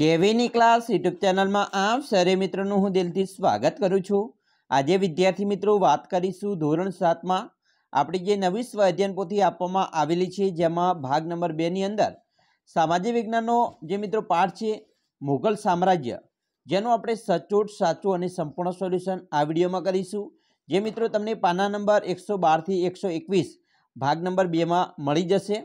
કેવીની class YouTube ચેનલમાં આપ સરે મિત્રોનું હું દિલથી સ્વાગત કરું છું આજે વિદ્યાર્થી મિત્રો વાત કરીશું ધોરણ સાતમાં આપણી જે નવી સ્વ અધ્યયન આપવામાં આવેલી છે જેમાં ભાગ નંબર બેની અંદર સામાજિક વિજ્ઞાનનો જે મિત્રો પાઠ છે મુઘલ સામ્રાજ્ય જેનું આપણે સચોટ સાચું અને સંપૂર્ણ સોલ્યુશન આ વિડીયોમાં કરીશું જે મિત્રો તમને પાના નંબર એકસો બારથી એકસો એકવીસ ભાગ નંબર બેમાં મળી જશે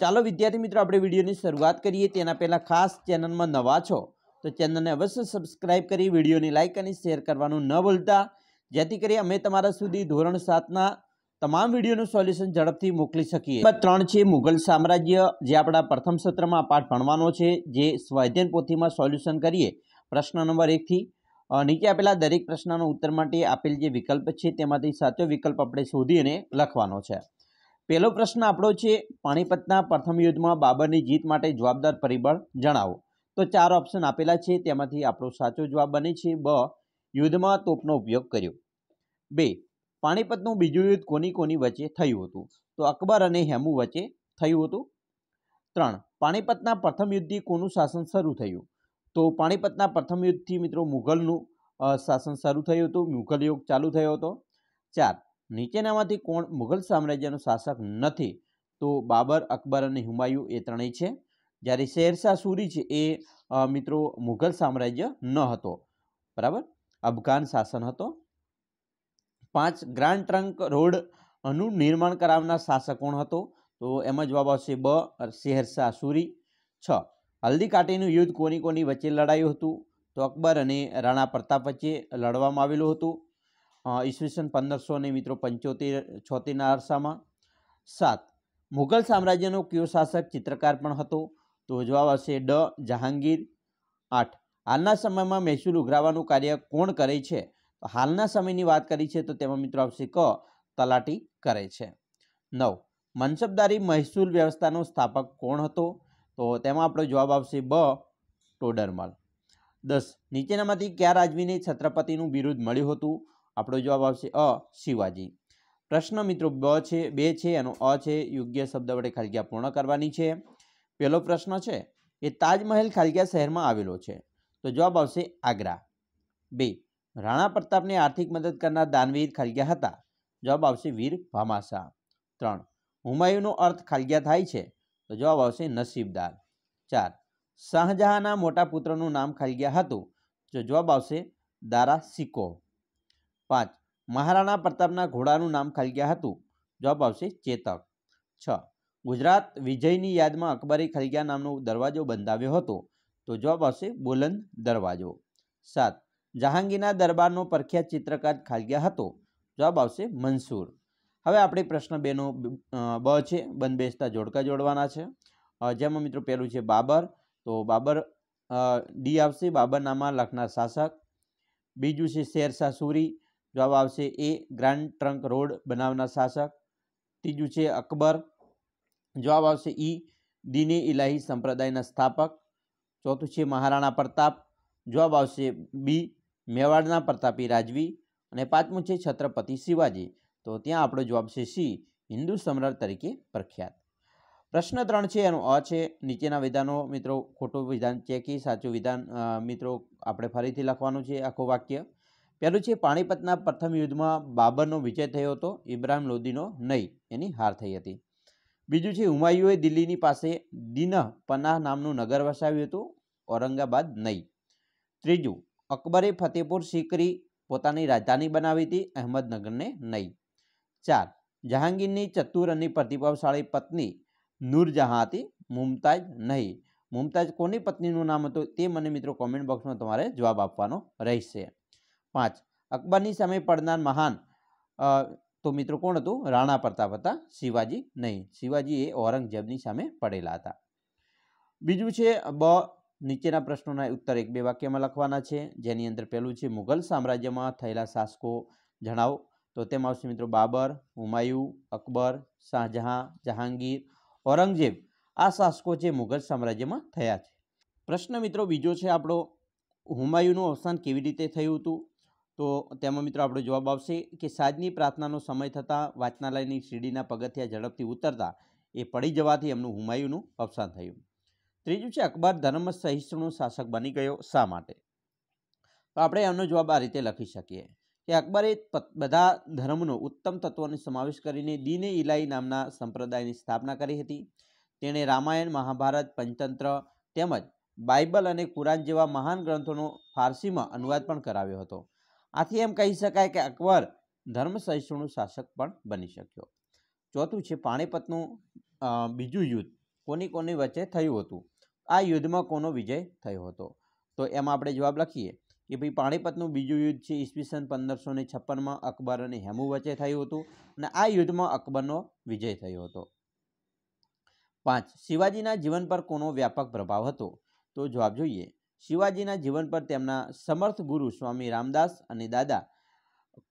ચાલો વિદ્યાર્થી મિત્રો આપણે વિડીયોની શરૂઆત કરીએ તેના પહેલાં ખાસ ચેનલમાં નવા છો તો ચેનલને અવશ્ય સબસ્ક્રાઇબ કરી વિડીયોની લાઇક અને શેર કરવાનું ન ભૂલતા જેથી કરી અમે તમારા સુધી ધોરણ સાતના તમામ વિડીયોનું સોલ્યુશન ઝડપથી મોકલી શકીએ ત્રણ છે મુઘલ સામ્રાજ્ય જે આપણા પ્રથમ સત્રમાં પાઠ ભણવાનો છે જે સ્વાધ્યન પોથીમાં સોલ્યુશન કરીએ પ્રશ્ન નંબર એકથી નીચે આપેલા દરેક પ્રશ્નનો ઉત્તર માટે આપેલ જે વિકલ્પ છે તેમાંથી સાચો વિકલ્પ આપણે શોધીને લખવાનો છે પહેલો પ્રશ્ન આપણો છે પાણીપતના પ્રથમ યુદ્ધમાં બાબરની જીત માટે જવાબદાર પરિબળ જણાવો તો ચાર ઓપ્શન આપેલા છે તેમાંથી આપણો સાચો જવાબ બને છે બ યુદ્ધમાં તોપનો ઉપયોગ કર્યો બે પાણીપતનું બીજું યુદ્ધ કોની કોની વચ્ચે થયું હતું તો અકબર અને હેમુ વચ્ચે થયું હતું ત્રણ પાણીપતના પ્રથમ યુદ્ધથી કોનું શાસન શરૂ થયું તો પાણીપતના પ્રથમ યુદ્ધથી મિત્રો મુઘલનું શાસન શરૂ થયું હતું મુઘલ યુગ ચાલુ થયો હતો ચાર નીચેનામાંથી કોણ મુઘલ સામ્રાજ્યનો શાસક નથી તો બાબર અકબર અને હુમાયુ એ ત્રણેય છે જ્યારે શેરશાહ સુરી છે એ મિત્રો મુઘલ સામ્રાજ્ય ન હતો બરાબર અફઘાન શાસન હતો પાંચ ગ્રાન્ડ ટ્રંક રોડનું નિર્માણ કરાવનાર શાસક કોણ હતો તો એમાં જવાબ આવશે બ શેરશાહ સૂરી છ હલ્દી યુદ્ધ કોની કોની વચ્ચે લડાયું હતું તો અકબર અને રાણા પ્રતાપ વચ્ચે લડવામાં આવેલું હતું ઈસવીસન પંદરસો ને મિત્રો પંચોતેર છોતેરના અરસામાં સાત મુઘલ સામ્રાજ્યનો કયો શાસક ચિત્રકાર પણ હતો તો જવાબ આવશે ડ જહાંગીર આઠ હાલના સમયમાં મહેસૂલ ઉઘરાવાનું કાર્ય કોણ કરે છે હાલના સમયની વાત કરી છે તો તેમાં મિત્રો આવશે ક તલાટી કરે છે નવ મનસબદારી મહેસૂલ વ્યવસ્થાનો સ્થાપક કોણ હતો તો તેમાં આપણો જવાબ આવશે બ ટોડરમલ દસ નીચેનામાંથી કયા રાજવીને છત્રપતિનું બિરુદ મળ્યું હતું આપણો જવાબ આવશે અ શિવાજી પ્રશ્ન મિત્રો બ છે બે છે એનો અ છે યોગ્ય શબ્દ વડે ખાલગ્યા પૂર્ણ કરવાની છે પહેલો પ્રશ્ન છે એ તાજમહેલ ખાલગ્યા શહેરમાં આવેલો છે તો જવાબ આવશે આગ્રા બે રાણા પ્રતાપને આર્થિક મદદ કરનાર દાનવીર ખાલગ્યા હતા જવાબ આવશે વીર ભામાસા ત્રણ હુમાયુનો અર્થ ખાલગ્યા થાય છે તો જવાબ આવશે નસીબદાર ચાર શાહજહાંના મોટા પુત્રનું નામ ખાલગ્યા હતું તો જવાબ આવશે દારા સિકો પાંચ મહારાણા પ્રતાપના ઘોડાનું નામ ખલગ્યા હતું જવાબ આવશે ચેતક છ ગુજરાત વિજયની યાદમાં અકબરે ખલગ્યા નામનો દરવાજો બંધાવ્યો હતો તો જવાબ આવશે બોલંદ દરવાજો સાત જહાંગીરના દરબારનો પ્રખ્યાત ચિત્રકાર ખાલગ્યા હતો જવાબ આવશે મંસૂર હવે આપણે પ્રશ્ન બેનો બ છે બંધ બેસતા જોડકા જોડવાના છે જેમાં મિત્રો પહેલું છે બાબર તો બાબર ડી આવશે બાબરનામા લખનાર શાસક બીજું છે શેરશાહ સુરી જવાબ આવશે એ ગ્રાન્ડ ટ્રંક રોડ બનાવના શાસક ત્રીજું છે અકબર જવાબ આવશે ઈ દિને ઇલાહી સંપ્રદાયના સ્થાપક ચોથું છે મહારાણા પ્રતાપ જવાબ આવશે બી મેવાડના પ્રતાપી રાજવી અને પાંચમું છે છત્રપતિ શિવાજી તો ત્યાં આપણો જવાબ છે સી હિન્દુ સમ્રાટ તરીકે પ્રખ્યાત પ્રશ્ન ત્રણ છે એનો અ છે નીચેના વિધાનો મિત્રો ખોટું વિધાન ચેકી સાચું વિધાન મિત્રો આપણે ફરીથી લખવાનું છે આખું વાક્ય પહેલું છે પાણીપતના પ્રથમ યુદ્ધમાં બાબરનો વિજય થયો હતો ઇબ્રાહિમ લોધીનો નહીં એની હાર થઈ હતી બીજું છે હુમાયુએ દિલ્હીની પાસે દિનહ પનાહ નામનું નગર વસાવ્યું હતું ઔરંગાબાદ નહીં ત્રીજું અકબરે ફતેહપુર સિકરી પોતાની રાજધાની બનાવી હતી અહેમદનગરને નહીં ચાર જહાંગીરની ચતુર અને પ્રતિભાવશાળી પત્ની નૂરજહાં હતી મુમતાજ નહીં મુમતાજ કોની પત્નીનું નામ હતું તે મને મિત્રો કોમેન્ટ બોક્સમાં તમારે જવાબ આપવાનો રહેશે પાંચ અકબરની સામે પડનાર મહાન તો મિત્રો કોણ હતું રાણા પ્રતાપ હતા શિવાજી નહીં શિવાજી એ ઔરંગઝેબની સામે પડેલા હતા બીજું છે બ નીચેના પ્રશ્નોના ઉત્તર એક બે વાક્યમાં લખવાના છે જેની અંદર પહેલું છે મુઘલ સામ્રાજ્યમાં થયેલા શાસકો જણાવો તો તેમાં આવશે મિત્રો બાબર હુમાયુ અકબર શાહજહાં જહાંગીર ઔરંગઝેબ આ શાસકો જે મુઘલ સામ્રાજ્યમાં થયા છે પ્રશ્ન મિત્રો બીજો છે આપણો હુમાયુનું અવસાન કેવી રીતે થયું હતું તો તેમાં મિત્રો આપણો જવાબ આવશે કે સાંજની પ્રાર્થનાનો સમય થતાં વાંચનાલયની સીડીના પગથિયા ઝડપથી ઉતરતા એ પડી જવાથી એમનું હુમાયુનું અવસાન થયું ત્રીજું છે અકબર ધર્મ સહિષ્ણુ શાસક બની ગયો શા માટે તો આપણે એમનો જવાબ આ રીતે લખી શકીએ કે અકબરે બધા ધર્મનો ઉત્તમ તત્વોને સમાવેશ કરીને દીને ઇલાઈ નામના સંપ્રદાયની સ્થાપના કરી હતી તેણે રામાયણ મહાભારત પંચતંત્ર તેમજ બાઇબલ અને કુરાન જેવા મહાન ગ્રંથોનો ફારસીમાં અનુવાદ પણ કરાવ્યો હતો આથી એમ કહી શકાય કે અકબર ધર્મ સહિષ્ણુ શાસક પણ બની શક્યો ચોથું છે પાણીપતનું બીજું યુદ્ધ કોની કોની વચ્ચે થયું હતું આ યુદ્ધમાં કોનો વિજય થયો હતો તો એમાં આપણે જવાબ લખીએ કે ભાઈ પાણીપતનું બીજું યુદ્ધ છે ઈસવીસન પંદરસો ને છપ્પનમાં અકબર અને હેમુ વચ્ચે થયું હતું અને આ યુદ્ધમાં અકબરનો વિજય થયો હતો પાંચ શિવાજીના જીવન પર કોનો વ્યાપક પ્રભાવ હતો તો જવાબ જોઈએ શિવાજીના જીવન પર તેમના સમર્થ ગુરુ સ્વામી રામદાસ અને દાદા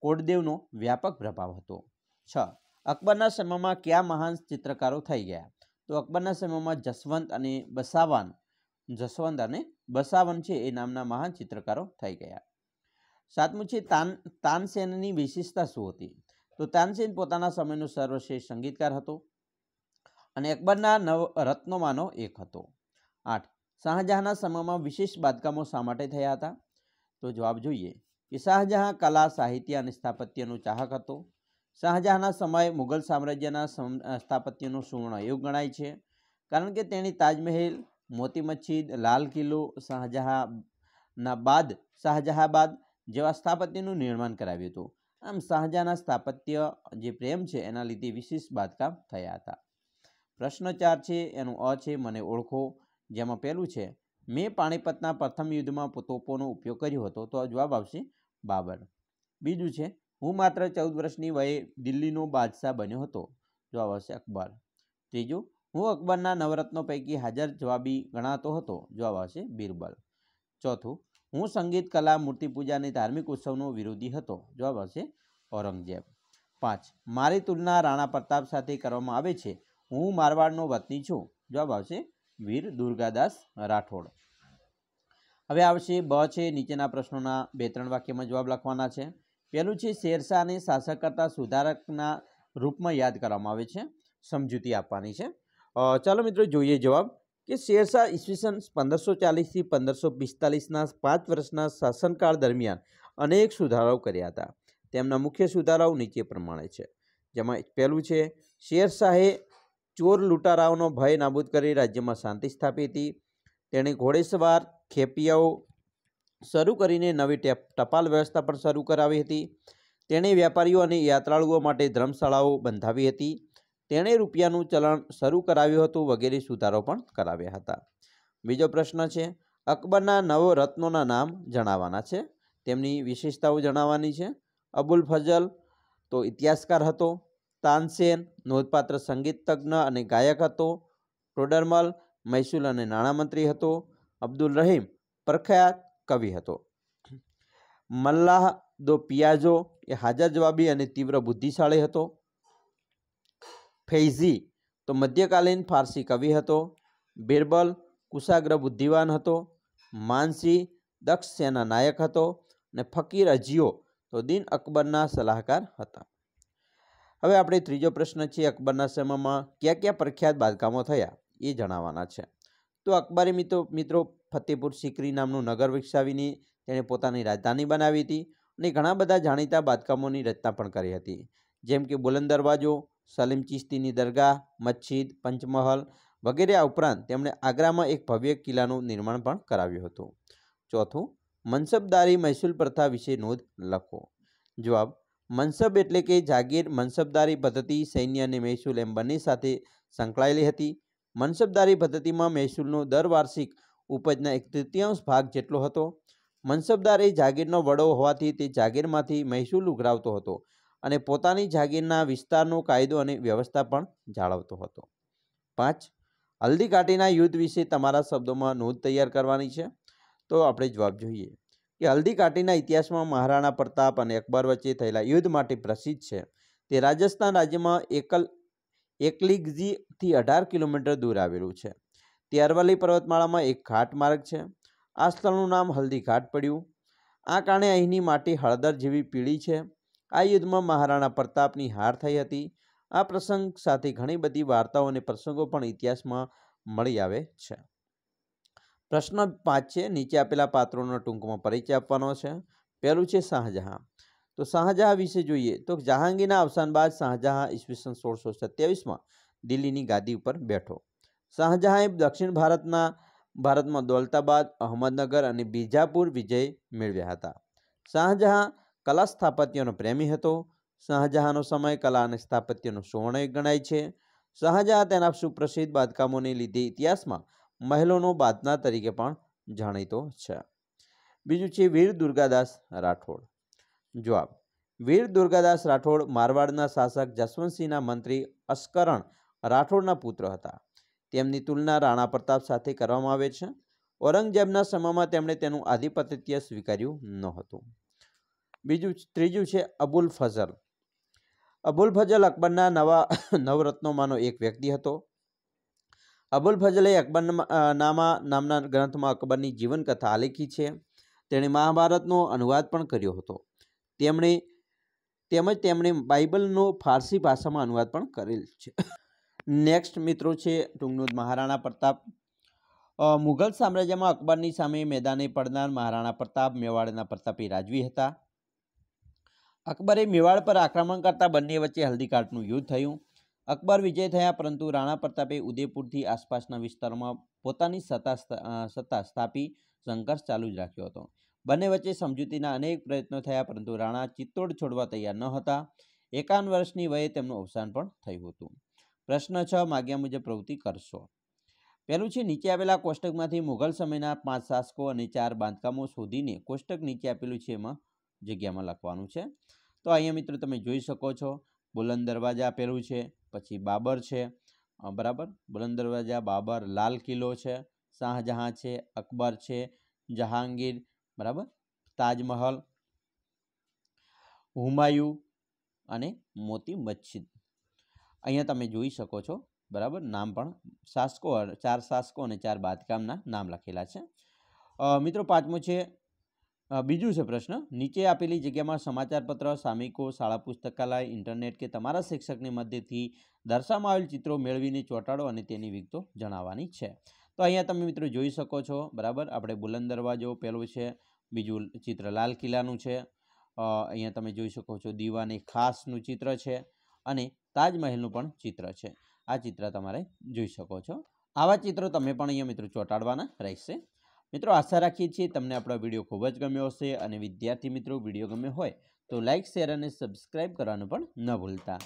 કોડદેવનો વ્યાપક પ્રભાવ હતો છ અકબરના સમયમાં કયા મહાન ચિત્રકારો થઈ ગયા તો અકબરના સમયમાં જસવંત અને બસાવાન જસવંત અને બસાવન છે એ નામના મહાન ચિત્રકારો થઈ ગયા સાતમું છે તાન તાનસેનની વિશેષતા શું હતી તો તાનસેન પોતાના સમયનો સર્વશ્રેષ્ઠ સંગીતકાર હતો અને અકબરના નવ રત્નોમાંનો એક હતો આઠ શાહજહાંના સમયમાં વિશેષ બાંધકામો શા માટે થયા હતા તો જવાબ જોઈએ કે શાહજહાં કલા સાહિત્ય અને સ્થાપત્યનો ચાહક હતો શાહજહાંના સમયે મુઘલ સામ્રાજ્યના સ્થાપત્યનું સુવર્ણ એવું ગણાય છે કારણ કે તેણે તાજમહેલ મોતી મસ્જિદ લાલ કિલ્લો શાહજહાંના બાદ શાહજહાબાદ જેવા સ્થાપત્યનું નિર્માણ કરાવ્યું હતું આમ શાહજહાંના સ્થાપત્ય જે પ્રેમ છે એના લીધે વિશેષ બાંધકામ થયા હતા પ્રશ્ન ચાર છે એનું અ છે મને ઓળખો જેમાં પહેલું છે મેં પાણીપતના પ્રથમ યુદ્ધમાં તોપોનો ઉપયોગ કર્યો હતો તો જવાબ આવશે બાબર બીજું છે હું માત્ર ચૌદ વર્ષની વયે દિલ્હીનો બાદશાહ બન્યો હતો જવાબ આવશે અકબર ત્રીજું હું અકબરના નવરત્નો પૈકી હાજર જવાબી ગણાતો હતો જવાબ આવશે બિરબલ ચોથું હું સંગીત કલા મૂર્તિપૂજા અને ધાર્મિક ઉત્સવનો વિરોધી હતો જવાબ આવશે ઔરંગઝેબ પાંચ મારી તુલના રાણા પ્રતાપ સાથે કરવામાં આવે છે હું મારવાડનો વતની છું જવાબ આવશે વીર દુર્ગાદાસ રાઠોડ હવે આવશે બ છે નીચેના પ્રશ્નોના બે ત્રણ વાક્યમાં જવાબ લખવાના છે પહેલું છે શેરશાહને શાસક કરતા સુધારકના રૂપમાં યાદ કરવામાં આવે છે સમજૂતી આપવાની છે ચાલો મિત્રો જોઈએ જવાબ કે શેરશાહ ઈસવીસન પંદરસો ચાલીસથી પંદરસો પિસ્તાલીસના પાંચ વર્ષના શાસનકાળ દરમિયાન અનેક સુધારાઓ કર્યા હતા તેમના મુખ્ય સુધારાઓ નીચે પ્રમાણે છે જેમાં પહેલું છે શેરશાહે ચોર લૂંટારાઓનો ભય નાબૂદ કરી રાજ્યમાં શાંતિ સ્થાપી હતી તેણે ઘોડેસવાર ખેપિયાઓ શરૂ કરીને નવી ટપાલ વ્યવસ્થા પણ શરૂ કરાવી હતી તેણે વેપારીઓ અને યાત્રાળુઓ માટે ધર્મશાળાઓ બંધાવી હતી તેણે રૂપિયાનું ચલણ શરૂ કરાવ્યું હતું વગેરે સુધારો પણ કરાવ્યા હતા બીજો પ્રશ્ન છે અકબરના નવો રત્નોના નામ જણાવવાના છે તેમની વિશેષતાઓ જણાવવાની છે અબુલ ફઝલ તો ઇતિહાસકાર હતો તાનસેન નોંધપાત્ર સંગીત તજ્ઞ અને ગાયક હતો ટોડરમલ મહેસૂલ અને નાણામંત્રી હતો અબ્દુલ રહીમ પ્રખ્યાત કવિ હતો મલ્લાહ દો પિયાજો એ હાજર જવાબી અને તીવ્ર બુદ્ધિશાળી હતો ફૈઝી તો મધ્યકાલીન ફારસી કવિ હતો બિરબલ કુશાગ્ર બુદ્ધિવાન હતો માનસી દક્ષ સેના નાયક હતો અને ફકીર અજીઓ તો દિન અકબરના સલાહકાર હતા હવે આપણે ત્રીજો પ્રશ્ન છે અકબરના સમયમાં ક્યાં ક્યાં પ્રખ્યાત બાંધકામો થયા એ જણાવવાના છે તો અકબરે મિત્રો મિત્રો ફતેપુર સિકરી નામનું નગર વિકસાવીને તેણે પોતાની રાજધાની બનાવી હતી અને ઘણા બધા જાણીતા બાંધકામોની રચના પણ કરી હતી જેમ કે બુલંદ દરવાજો સલીમ ચિશ્તીની દરગાહ મસ્જિદ પંચમહલ વગેરે આ ઉપરાંત તેમણે આગ્રામાં એક ભવ્ય કિલ્લાનું નિર્માણ પણ કરાવ્યું હતું ચોથું મનસબદારી મહેસૂલ પ્રથા વિશે નોંધ લખો જવાબ મનસબ એટલે કે જાગીર મનસબદારી પદ્ધતિ સૈન્ય અને મહેસૂલ એમ બંને સાથે સંકળાયેલી હતી મનસબદારી પદ્ધતિમાં મહેસૂલનો દર વાર્ષિક ઉપજના એક તૃતીયાંશ ભાગ જેટલો હતો મનસબદાર એ જાગીરનો વડો હોવાથી તે જાગીરમાંથી મહેસૂલ ઉઘરાવતો હતો અને પોતાની જાગીરના વિસ્તારનો કાયદો અને વ્યવસ્થા પણ જાળવતો હતો પાંચ હલ્દીઘાટીના યુદ્ધ વિશે તમારા શબ્દોમાં નોંધ તૈયાર કરવાની છે તો આપણે જવાબ જોઈએ કે હલ્દીઘાટીના ઇતિહાસમાં મહારાણા પ્રતાપ અને અકબર વચ્ચે થયેલા યુદ્ધ માટે પ્રસિદ્ધ છે તે રાજસ્થાન રાજ્યમાં એકલ એકલિગજીથી અઢાર કિલોમીટર દૂર આવેલું છે તે અરવલ્લી પર્વતમાળામાં એક ઘાટ માર્ગ છે આ સ્થળનું નામ હલ્દીઘાટ પડ્યું આ કારણે અહીંની માટી હળદર જેવી પીળી છે આ યુદ્ધમાં મહારાણા પ્રતાપની હાર થઈ હતી આ પ્રસંગ સાથે ઘણી બધી વાર્તાઓ અને પ્રસંગો પણ ઇતિહાસમાં મળી આવે છે પ્રશ્ન પાંચ છે નીચે આપેલા પાત્રોના ટૂંકમાં પરિચય આપવાનો છે પહેલું છે શાહજહાં તો શાહજહાં વિશે જોઈએ તો જહાંગીરના અવસાન બાદ શાહજહાં ઈસવીસન સોળસો સત્યાવીસમાં દિલ્હીની ગાદી ઉપર બેઠો શાહજહાંએ દક્ષિણ ભારતના ભારતમાં દોલતાબાદ અહમદનગર અને બીજાપુર વિજય મેળવ્યા હતા શાહજહાં કલા સ્થાપત્યનો પ્રેમી હતો શાહજહાંનો સમય કલા અને સ્થાપત્યનો સુવર્ણયુગ ગણાય છે શાહજહાં તેના સુપ્રસિદ્ધ બાંધકામોને લીધે ઇતિહાસમાં મહેલોનો બાદના તરીકે પણ જાણીતો છે બીજું છે વીર દુર્ગાદાસ રાઠોડ જવાબ વીર દુર્ગાદાસ રાઠોડ મારવાડના શાસક જસવંતસિંહના મંત્રી અસ્કરણ રાઠોડના પુત્ર હતા તેમની તુલના રાણા પ્રતાપ સાથે કરવામાં આવે છે ઔરંગઝેબના સમયમાં તેમણે તેનું આધિપત્ય સ્વીકાર્યું નહોતું બીજું ત્રીજું છે અબુલ ફઝલ અબુલ ફઝલ અકબરના નવા નવરત્નોમાંનો એક વ્યક્તિ હતો અબુલ ફઝલે અકબરનામા નામના ગ્રંથમાં અકબરની જીવનકથા લેખી છે તેણે મહાભારતનો અનુવાદ પણ કર્યો હતો તેમણે તેમજ તેમણે બાઇબલનો ફારસી ભાષામાં અનુવાદ પણ કરેલ છે નેક્સ્ટ મિત્રો છે ટૂંકનું મહારાણા પ્રતાપ મુઘલ સામ્રાજ્યમાં અકબરની સામે મેદાને પડનાર મહારાણા પ્રતાપ મેવાડના પ્રતાપી રાજવી હતા અકબરે મેવાડ પર આક્રમણ કરતા બંને વચ્ચે હલ્દીકાટનું યુદ્ધ થયું અકબર વિજય થયા પરંતુ રાણા પ્રતાપે ઉદયપુરથી આસપાસના વિસ્તારોમાં પોતાની સત્તા સત્તા સ્થાપી સંઘર્ષ ચાલુ જ રાખ્યો હતો બંને વચ્ચે સમજૂતીના અનેક પ્રયત્નો થયા પરંતુ રાણા ચિત્તોડ છોડવા તૈયાર ન હતા એકાવન વર્ષની વયે તેમનું અવસાન પણ થયું હતું પ્રશ્ન છ માગ્યા મુજબ પ્રવૃત્તિ કરશો પહેલું છે નીચે આવેલા કોષ્ટકમાંથી મુઘલ સમયના પાંચ શાસકો અને ચાર બાંધકામો શોધીને કોષ્ટક નીચે આપેલું છે એમાં જગ્યામાં લખવાનું છે તો અહીંયા મિત્રો તમે જોઈ શકો છો બુલંદ દરવાજા આપેલું છે પછી બાબર છે બરાબર બુલંદરવાજા બાબર લાલ કિલ્લો છે શાહજહાં છે અકબર છે જહાંગીર બરાબર તાજમહલ હુમાયુ અને મોતી મસ્જિદ અહીંયા તમે જોઈ શકો છો બરાબર નામ પણ શાસકો ચાર શાસકો અને ચાર બાંધકામના નામ લખેલા છે મિત્રો પાંચમું છે બીજું છે પ્રશ્ન નીચે આપેલી જગ્યામાં સમાચારપત્ર સામિકો શાળા પુસ્તકાલય ઇન્ટરનેટ કે તમારા શિક્ષકની મધ્યથી દર્શાવવામાં આવેલ ચિત્રો મેળવીને ચોંટાડો અને તેની વિગતો જણાવવાની છે તો અહીંયા તમે મિત્રો જોઈ શકો છો બરાબર આપણે બુલંદ દરવાજો પહેલું છે બીજું ચિત્ર લાલ કિલ્લાનું છે અહીંયા તમે જોઈ શકો છો દીવાની ખાસનું ચિત્ર છે અને તાજમહેલનું પણ ચિત્ર છે આ ચિત્ર તમારે જોઈ શકો છો આવા ચિત્રો તમે પણ અહીંયા મિત્રો ચોંટાડવાના રહેશે મિત્રો આશા રાખીએ છીએ તમને આપણો વિડીયો ખૂબ જ ગમ્યો હશે અને વિદ્યાર્થી મિત્રો વિડીયો ગમ્યો હોય તો લાઇક શેર અને સબસ્ક્રાઈબ કરવાનું પણ ન ભૂલતા